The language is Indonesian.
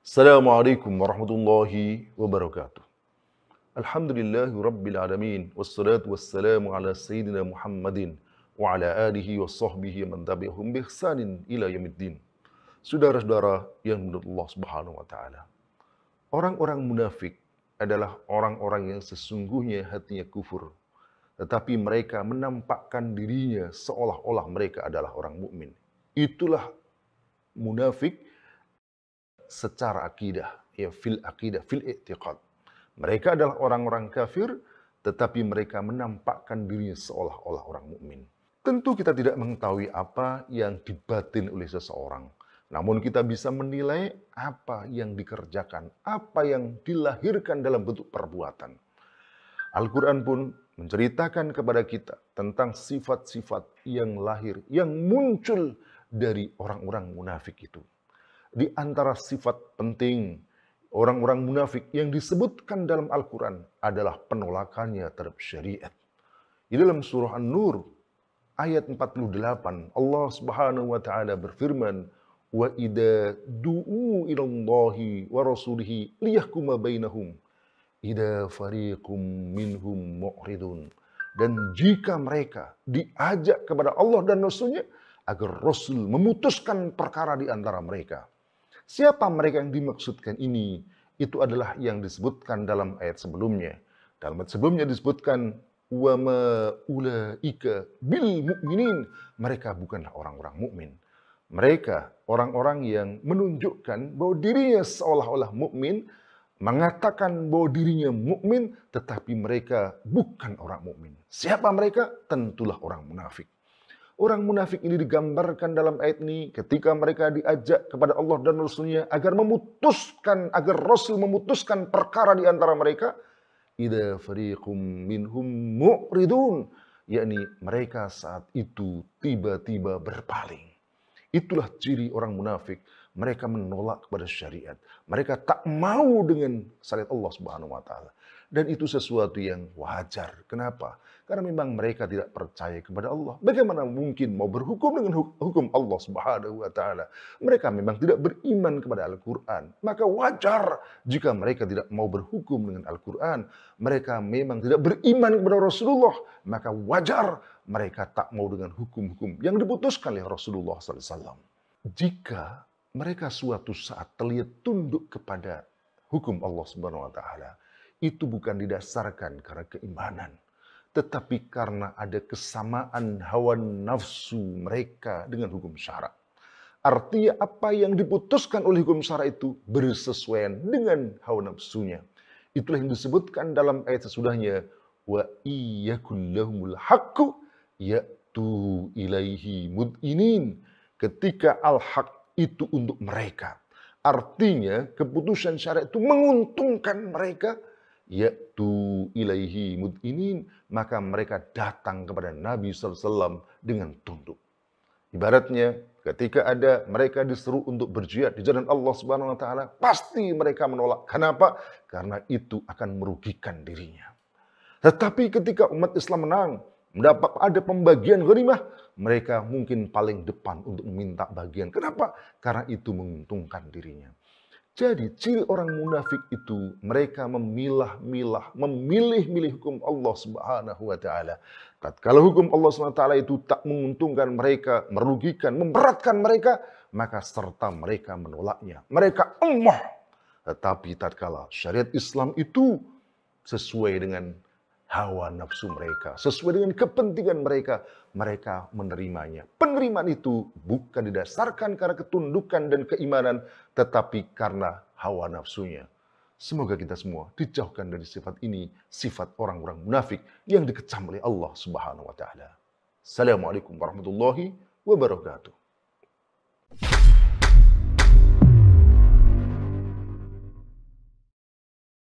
Assalamualaikum warahmatullahi wabarakatuh. Alhamdulillahi rabbil alamin wassalatu wassalamu ala sayyidina Muhammadin wa ala alihi wa sahbihi man tabi'ahum bi ila yaumiddin. Saudara-saudara yang menurut Allah Subhanahu wa taala. Orang-orang munafik adalah orang-orang yang sesungguhnya hatinya kufur tetapi mereka menampakkan dirinya seolah-olah mereka adalah orang mukmin. Itulah munafik secara akidah, ya fil akidah, fil i'tiqad. Mereka adalah orang-orang kafir tetapi mereka menampakkan dirinya seolah-olah orang mukmin. Tentu kita tidak mengetahui apa yang dibatin oleh seseorang. Namun kita bisa menilai apa yang dikerjakan, apa yang dilahirkan dalam bentuk perbuatan. Al-Quran pun menceritakan kepada kita tentang sifat-sifat yang lahir, yang muncul dari orang-orang munafik itu di antara sifat penting orang-orang munafik yang disebutkan dalam Al-Quran adalah penolakannya terhadap syariat. Di dalam surah An-Nur ayat 48 Allah Subhanahu wa taala berfirman wa idza du'u ila Allahi wa rasulihi liyahkuma bainahum idza fariqum minhum mu'ridun dan jika mereka diajak kepada Allah dan Rasulnya agar Rasul memutuskan perkara di antara mereka Siapa mereka yang dimaksudkan ini? Itu adalah yang disebutkan dalam ayat sebelumnya. Dalam ayat sebelumnya disebutkan wa ulaika bil mu'minin. Mereka bukanlah orang-orang mukmin. Mereka orang-orang yang menunjukkan bahwa dirinya seolah-olah mukmin, mengatakan bahwa dirinya mukmin tetapi mereka bukan orang mukmin. Siapa mereka? Tentulah orang munafik. Orang munafik ini digambarkan dalam ayat ini ketika mereka diajak kepada Allah dan Rasulnya agar memutuskan, agar Rasul memutuskan perkara di antara mereka. Ida fariqum minhum mu'ridun. Yakni mereka saat itu tiba-tiba berpaling. Itulah ciri orang munafik. Mereka menolak kepada syariat. Mereka tak mau dengan syariat Allah Subhanahu wa taala. Dan itu sesuatu yang wajar. Kenapa? Karena memang mereka tidak percaya kepada Allah. Bagaimana mungkin mau berhukum dengan hukum Allah Subhanahu wa taala? Mereka memang tidak beriman kepada Al-Qur'an. Maka wajar jika mereka tidak mau berhukum dengan Al-Qur'an. Mereka memang tidak beriman kepada Rasulullah. Maka wajar mereka tak mau dengan hukum-hukum yang diputuskan oleh Rasulullah SAW. Jika mereka suatu saat terlihat tunduk kepada hukum Allah Subhanahu wa taala itu bukan didasarkan karena keimanan tetapi karena ada kesamaan hawa nafsu mereka dengan hukum syara. Artinya apa yang diputuskan oleh hukum syara itu bersesuaian dengan hawa nafsunya. Itulah yang disebutkan dalam ayat sesudahnya wa iyyakullahumul haqqu ya'tu ilaihi mud'inin. Ketika al-haq itu untuk mereka. Artinya keputusan syariat itu menguntungkan mereka yaitu ilaihi ini maka mereka datang kepada Nabi SAW dengan tunduk. Ibaratnya ketika ada mereka diseru untuk berjihad di jalan Allah Subhanahu wa taala, pasti mereka menolak. Kenapa? Karena itu akan merugikan dirinya. Tetapi ketika umat Islam menang, mendapat ada pembagian ghanimah, mereka mungkin paling depan untuk meminta bagian. Kenapa? Karena itu menguntungkan dirinya. Jadi ciri orang munafik itu mereka memilah-milah, memilih-milih hukum Allah Subhanahu wa taala. Kalau hukum Allah Subhanahu wa taala itu tak menguntungkan mereka, merugikan, memberatkan mereka, maka serta mereka menolaknya. Mereka emoh. Tetapi tatkala syariat Islam itu sesuai dengan hawa nafsu mereka, sesuai dengan kepentingan mereka, mereka menerimanya. Penerimaan itu bukan didasarkan karena ketundukan dan keimanan, tetapi karena hawa nafsunya. Semoga kita semua dijauhkan dari sifat ini, sifat orang-orang munafik yang dikecam oleh Allah Subhanahu wa taala. Assalamualaikum warahmatullahi wabarakatuh.